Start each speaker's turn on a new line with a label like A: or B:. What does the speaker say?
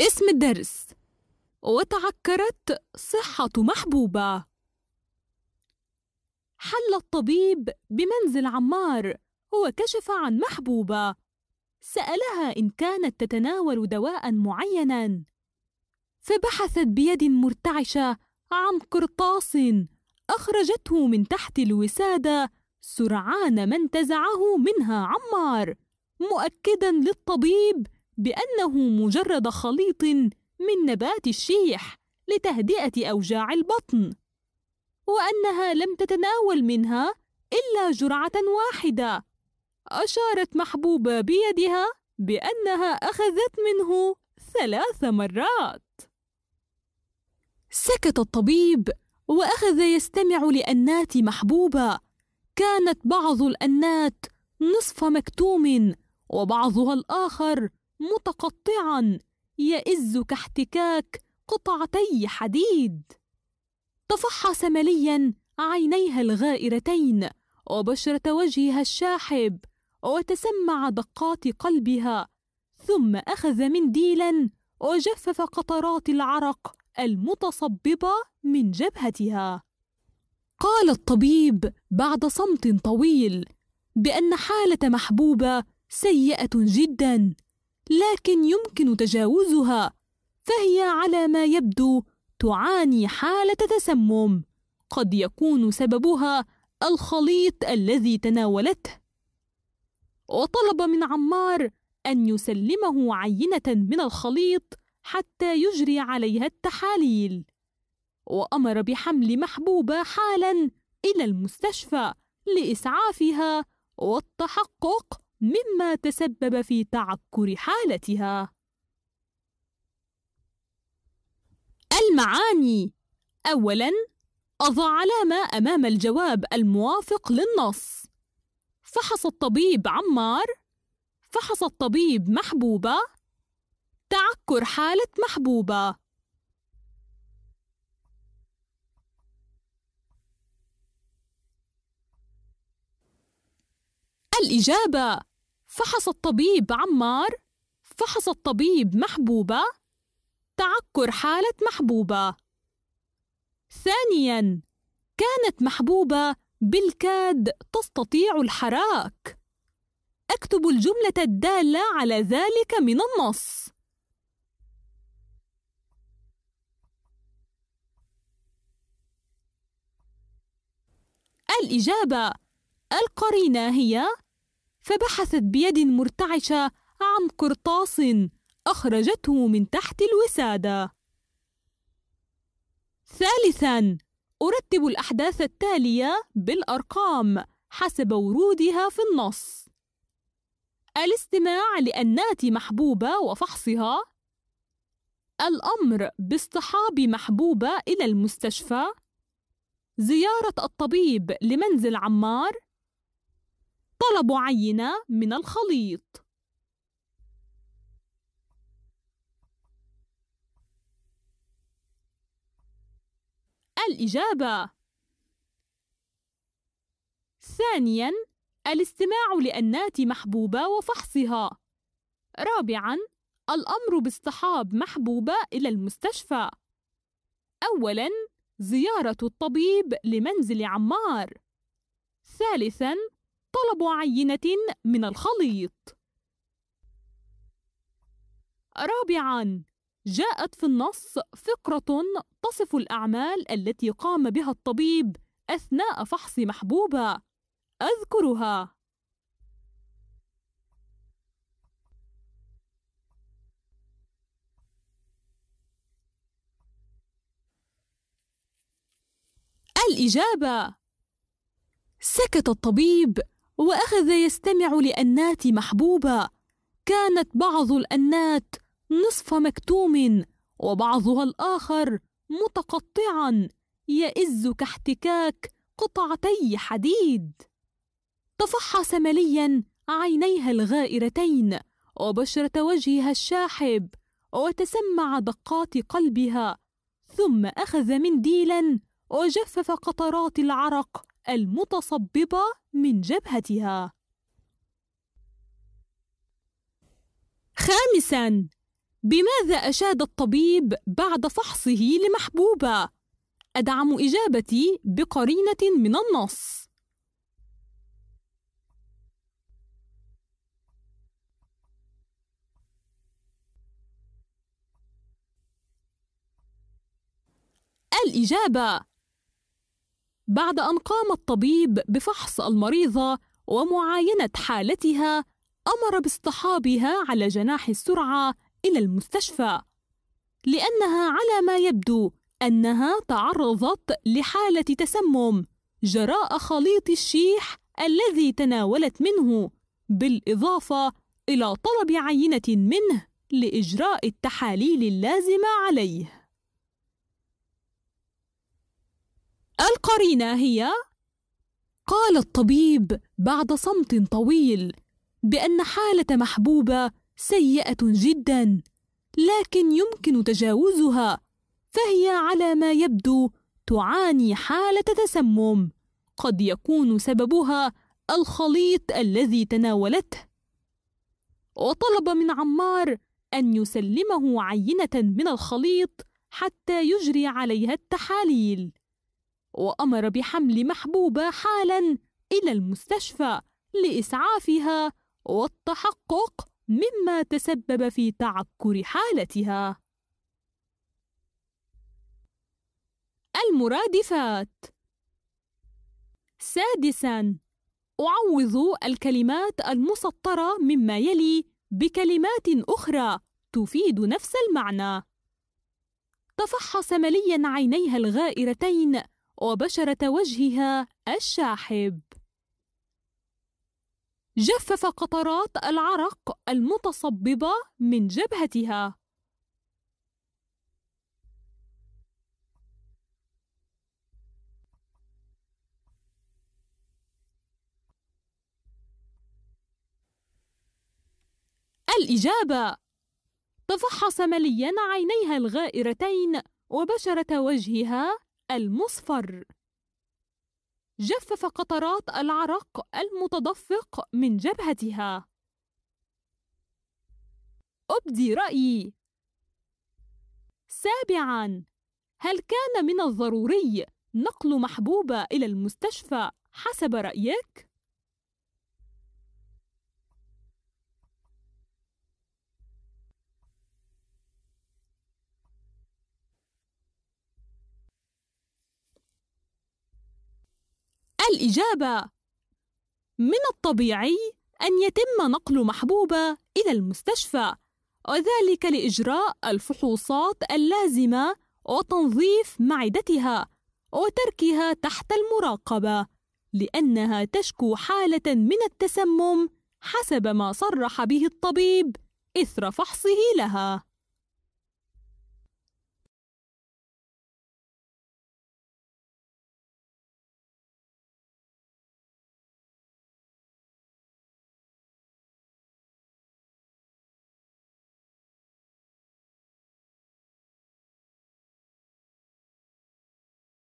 A: اسم الدرس وتعكرت صحة محبوبة حل الطبيب بمنزل عمار وكشف عن محبوبة سألها إن كانت تتناول دواء معينا فبحثت بيد مرتعشة عن قرطاس أخرجته من تحت الوسادة سرعان ما انتزعه منها عمار مؤكدا للطبيب بأنه مجرد خليط من نبات الشيح لتهدئة أوجاع البطن وأنها لم تتناول منها إلا جرعة واحدة أشارت محبوبة بيدها بأنها أخذت منه ثلاث مرات سكت الطبيب وأخذ يستمع لأنات محبوبة كانت بعض الأنات نصف مكتوم وبعضها الآخر متقطعا يئز كاحتكاك قطعتي حديد تفحص مليا عينيها الغائرتين وبشرة وجهها الشاحب وتسمع دقات قلبها ثم أخذ منديلا وجفف قطرات العرق المتصببة من جبهتها قال الطبيب بعد صمت طويل بأن حالة محبوبة سيئة جدا لكن يمكن تجاوزها فهي على ما يبدو تعاني حالة تسمم قد يكون سببها الخليط الذي تناولته وطلب من عمار أن يسلمه عينة من الخليط حتى يجري عليها التحاليل وأمر بحمل محبوبة حالا إلى المستشفى لإسعافها والتحقق مما تسبب في تعكر حالتها المعاني اولا اضع علامه امام الجواب الموافق للنص فحص الطبيب عمار فحص الطبيب محبوبه تعكر حاله محبوبه الاجابه فحص الطبيب عمار فحص الطبيب محبوبة تعكر حالة محبوبة ثانياً كانت محبوبة بالكاد تستطيع الحراك أكتب الجملة الدالة على ذلك من النص الإجابة القرينة هي فبحثت بيد مرتعشة عن قرطاس أخرجته من تحت الوسادة. ثالثاً، أرتب الأحداث التالية بالأرقام حسب ورودها في النص. الاستماع لأنات محبوبة وفحصها. الأمر باصطحاب محبوبة إلى المستشفى. زيارة الطبيب لمنزل عمار. طلب عينة من الخليط الإجابة ثانياً الاستماع لأنات محبوبة وفحصها رابعاً الأمر باصطحاب محبوبة إلى المستشفى أولاً زيارة الطبيب لمنزل عمار ثالثاً طلب عينة من الخليط رابعاً جاءت في النص فقرة تصف الأعمال التي قام بها الطبيب أثناء فحص محبوبة أذكرها الإجابة سكت الطبيب واخذ يستمع لانات محبوبه كانت بعض الانات نصف مكتوم وبعضها الاخر متقطعا يئز كاحتكاك قطعتي حديد تفحص مليا عينيها الغائرتين وبشره وجهها الشاحب وتسمع دقات قلبها ثم اخذ منديلا وجفف قطرات العرق المتصببة من جبهتها. خامساً: بماذا أشاد الطبيب بعد فحصه لمحبوبة؟ أدعم إجابتي بقرينة من النص. الإجابة بعد أن قام الطبيب بفحص المريضة ومعاينة حالتها أمر باصطحابها على جناح السرعة إلى المستشفى لأنها على ما يبدو أنها تعرضت لحالة تسمم جراء خليط الشيح الذي تناولت منه بالإضافة إلى طلب عينة منه لإجراء التحاليل اللازمة عليه القرينة هي قال الطبيب بعد صمت طويل بأن حالة محبوبة سيئة جدا لكن يمكن تجاوزها فهي على ما يبدو تعاني حالة تسمم قد يكون سببها الخليط الذي تناولته وطلب من عمار أن يسلمه عينة من الخليط حتى يجري عليها التحاليل وأمر بحمل محبوبة حالا إلى المستشفى لإسعافها والتحقق مما تسبب في تعكر حالتها المرادفات سادسا أعوض الكلمات المسطرة مما يلي بكلمات أخرى تفيد نفس المعنى تفحص مليا عينيها الغائرتين وبشرة وجهها الشاحب جفف قطرات العرق المتصببة من جبهتها الإجابة تفحص مليان عينيها الغائرتين وبشرة وجهها المصفر جفف قطرات العرق المتدفق من جبهتها أبدي رأيي سابعاً هل كان من الضروري نقل محبوبة إلى المستشفى حسب رأيك؟ الإجابة من الطبيعي أن يتم نقل محبوبة إلى المستشفى وذلك لإجراء الفحوصات اللازمة وتنظيف معدتها وتركها تحت المراقبة لأنها تشكو حالة من التسمم حسب ما صرح به الطبيب إثر فحصه لها